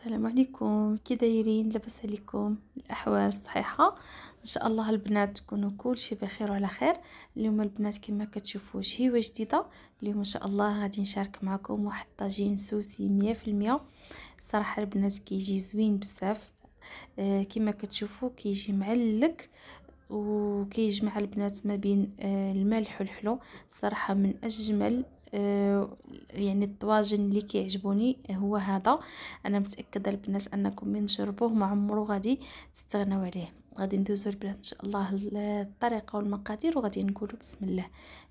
السلام عليكم كي دايرين لاباس عليكم الاحوال صحيحه ان شاء الله البنات تكونوا كلشي بخير وعلى خير اليوم البنات كما كتشوفوا شهيوه جديده اليوم ان شاء الله غادي نشارك معكم واحد الطاجين سوسي مية المية صراحه البنات كيجي زوين بزاف آه كما كتشوفوا كيجي معلك وكيجمع البنات ما بين آه، الملح والحلو صراحة من أجمل آه، يعني الطواجن اللي كيعجبوني هو هذا انا متاكده البنات انكم من جربوه ما عمرو غادي تستغناو عليه غادي ندوزو البنات ان شاء الله الطريقه والمقادير وغادي نقولوا بسم الله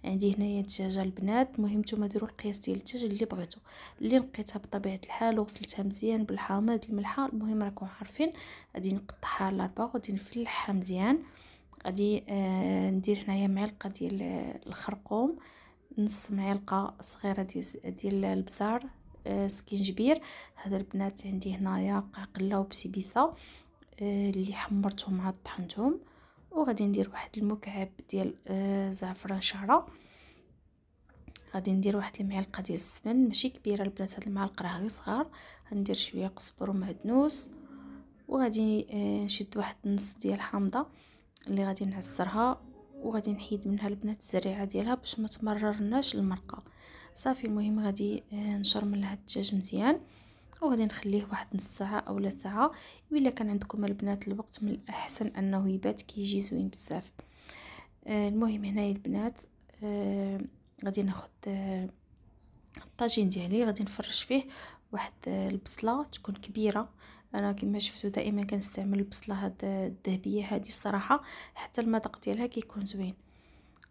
عندي هنايا الدجاجه البنات مهم نتوما ديروا القياس ديال الدجاج اللي بغيتو اللي نقيتها بطبيعه الحال وغسلتها مزيان بالحامض الملحه المهم راكم عارفين غادي نقطعها على وغادي نفلحها مزيان غادي آه، ندير هنايا معلقه ديال آه، الخرقوم نص معلقه صغيره ديال ديال البزار آه، سكينجبير هذا البنات عندي هنايا قلقله وبسيبيسه اللي حمرتهم عاد طحنتهم وغادي ندير واحد المكعب ديال زعفران شعره غادي ندير واحد المعلقه ديال السمن ماشي كبيره البنات هاد المعلقه راه غير صغار غندير شويه قزبر ومعدنوس وغادي نشد واحد النص ديال حامضه اللي غادي نعسرها وغادي نحيد منها البنات الزريعه ديالها باش ما تمررناش المرقه صافي المهم غادي آه، نشرمل هاد الدجاج مزيان وغادي نخليه واحد نص ساعه اولا ساعه الا كان عندكم البنات الوقت من الاحسن انه يبات كيجي زوين بزاف آه، المهم هنايا البنات آه، غادي ناخذ الطاجين ديالي غادي نفرش فيه واحد البصله تكون كبيره انا كما شفتوا دائما كنستعمل البصله هاد الذهبيه هادي الصراحه حتى المذاق ديالها كيكون زوين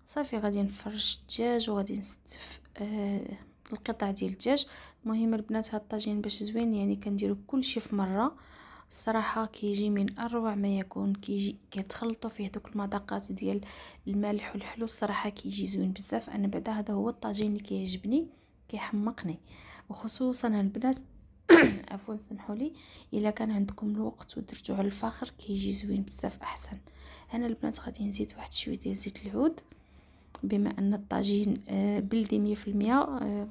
صافي غادي نفرش الدجاج وغادي نستف آه القطع ديال الدجاج المهم البنات هاد الطاجين باش زوين يعني كنديرو كلشي في مره الصراحه كيجي من اروع ما يكون كيجي كيتخلطوا فيه دوك المذاقات ديال المالح والحلو الصراحه كيجي زوين بزاف انا بعدا هذا هو الطاجين اللي كيعجبني كيحمقني وخصوصا البنات عفوا سمحوا لي الا كان عندكم الوقت ودرتو على الفاخر كيجي زوين بزاف احسن انا البنات غادي نزيد واحد شويه ديال زيت العود بما ان الطاجين آه، بلدي مية المية آه،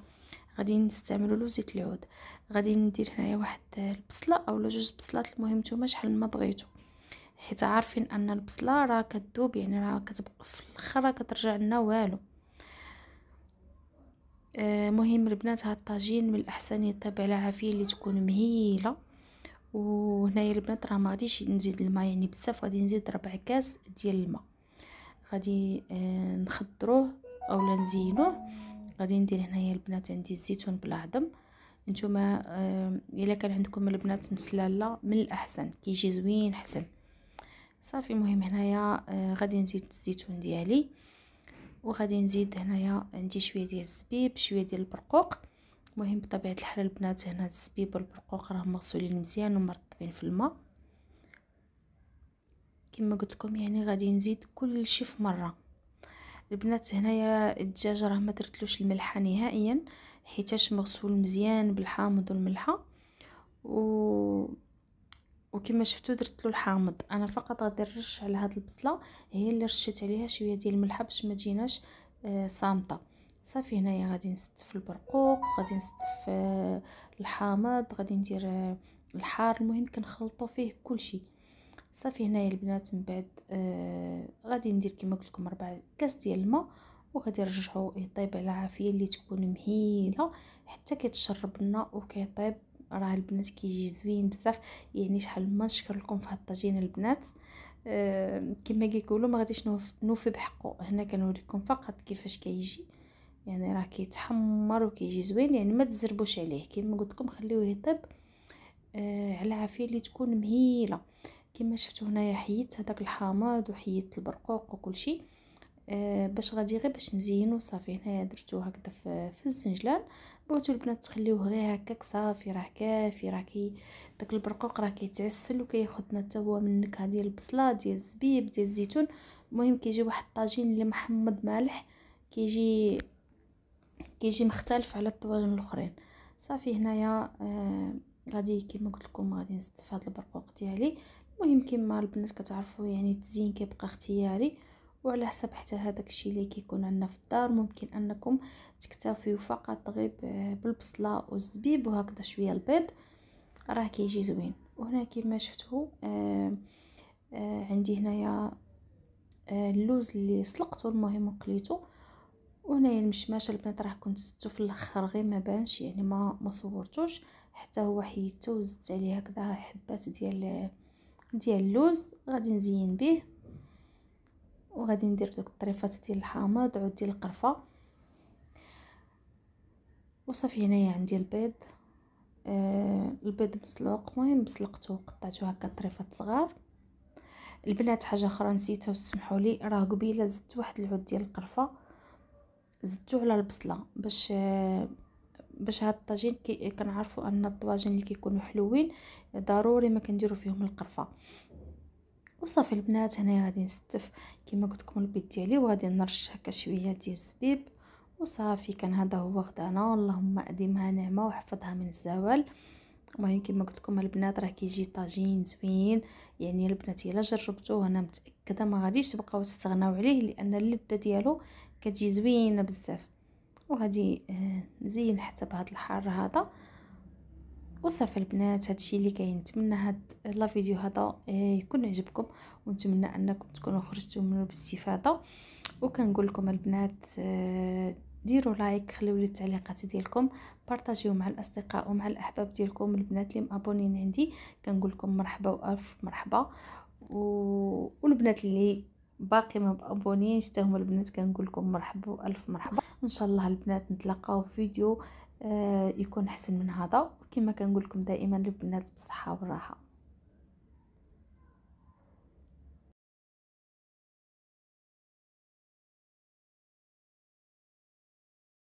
غادي نستعملوا له زيت العود غادي ندير هنايا واحد آه، البصله اولا جوج بصلات المهم نتوما شحال ما بغيتو حيت عارفين ان البصله راه كدوب يعني راه كتبقى في الاخر كترجع لنا والو آه، مهم البنات هاد الطاجين من الاحسن يطيب على عافيه اللي تكون مهيله وهنايا البنات راه ما غاديش نزيد الماء يعني بزاف غادي نزيد ربع كاس ديال الماء غادي آه، نخضروه اولا نزينوه غادي ندير هنايا البنات عندي الزيتون بالعظم نتوما آه، الا كان عندكم البنات مسلاله من الاحسن كيجي زوين حسن صافي المهم هنايا غادي نزيد الزيتون ديالي وغادي نزيد هنايا عندي شويه ديال الزبيب شويه ديال البرقوق المهم بطبيعه الحال البنات هنا الزبيب والبرقوق راه مغسولين مزيان ومرطبين في الماء كما قلت لكم يعني غادي نزيد كل شيء في مره البنات هنايا الدجاج راه ما درتلوش الملحه نهائيا حيتاش مغسول مزيان بالحامض والملحه و وكما شفتو درت له الحامض انا فقط غادي نرش على هاد البصله هي اللي رشيت عليها شويه ديال الملح باش ما تجيناش آه صامته صافي هنايا غادي نستف البرقوق غادي نستف آه الحامض غادي ندير آه الحار المهم كنخلطو فيه كلشي صافي هنايا البنات من بعد آه غادي ندير كما قلت لكم 4 كاس ديال الماء وغادي نرجعو يطيب على عافيه اللي تكون مهيله حتى كيتشرب لنا وكيطيب راه البنات كيجي زوين بزاف يعني شحال ما نشكر لكم في هاد الطاجين البنات أه كما كيقولوا ما غاديش نوفي بحقه هنا كنوريكم فقط كيفاش كيجي يعني راه كيتحمر وكيجي زوين يعني ما تزربوش عليه كما قلت لكم خليوه يطيب أه على عافيه اللي تكون مهيله كما شفتوا هنايا حيدت هذاك الحامض وحيدت البرقوق وكل شيء آه، باش غادي غير باش نزينو صافي هنايا درتو هكذا في الزنجلان بغيتو البنات تخليوه غير هكاك صافي راه كافي راه كي داك البرقوق راه كيتعسل وكياخذنا حتى هو من النكهه ديال البصله ديال الزبيب ديال الزيتون المهم كيجي واحد الطاجين اللي محمض مالح كيجي كيجي مختلف على الطواجن الاخرين صافي هنايا آه غادي كما قلت لكم غادي نستفاد البرقوق ديالي المهم كما البنات كتعرفوا يعني التزيين كيبقى اختياري وعلى حسب حتى هذاك الشيء اللي كيكون عندنا في الدار ممكن انكم تكتفيو فقط غير آه، بالبصله والزبيب وهكذا شويه البيض راه كيجي زوين وهنا كما شفتوا آه آه عندي هنايا آه، اللوز اللي سلقته المهم وقليته وهنا المشماش البنات راه كنت سدته في الاخر غير ما بانش يعني ما ما صورتوش حتى هو حيدته وزدت عليه هكذا حبات ديال ديال اللوز غادي نزين به وغادي ندير دوك الطريفات ديال الحامض عود ديال القرفه وصافي هنايا عندي البيض آه البيض مسلوق المهم مسلقته وقطعته هكا طريفات صغار البنات حاجه اخرى نسيتها وسمحوا لي راه قبيله زدت واحد العود ديال القرفه زدتو على البصله باش آه باش هاد الطاجين كنعرفوا ان الطواجن اللي كيكونوا حلوين ضروري ما كنديروا فيهم القرفه وصافي البنات هنايا غادي نستف كما قلت لكم البيض ديالي وغادي نرش هكا شويه ديال الزبيب وصافي كان هذا هو غدانا اللهم اديمها نعمه وحفظها من الزوال المهم كما قلت لكم البنات راه كيجي طاجين زوين يعني البنات الا جربتوه انا متاكده ما غاديش تبقاو تستغناو عليه لان اللذه ديالو كتجي زوينه بزاف وغادي آه، نزين حتى بهذا الحار هذا وصافي البنات هادشي اللي كاين نتمنى هاد لا فيديو هذا آه، يكون عجبكم ونتمنى انكم تكونوا خرجتوا منه باستفاده وكنقول لكم البنات آه، ديروا لايك خليو لي التعليقات ديالكم بارطاجيو مع الاصدقاء ومع الاحباب ديالكم البنات اللي مابونين عندي كنقول لكم مرحبا والف مرحبا و... والبنات اللي باقي ما بابونيش حتى هما البنات كنقول لكم مرحبا والف مرحبا ان شاء الله البنات نتلاقاو في فيديو آه، يكون احسن من هذا كما كنقول لكم دائما البنات بالصحه والراحه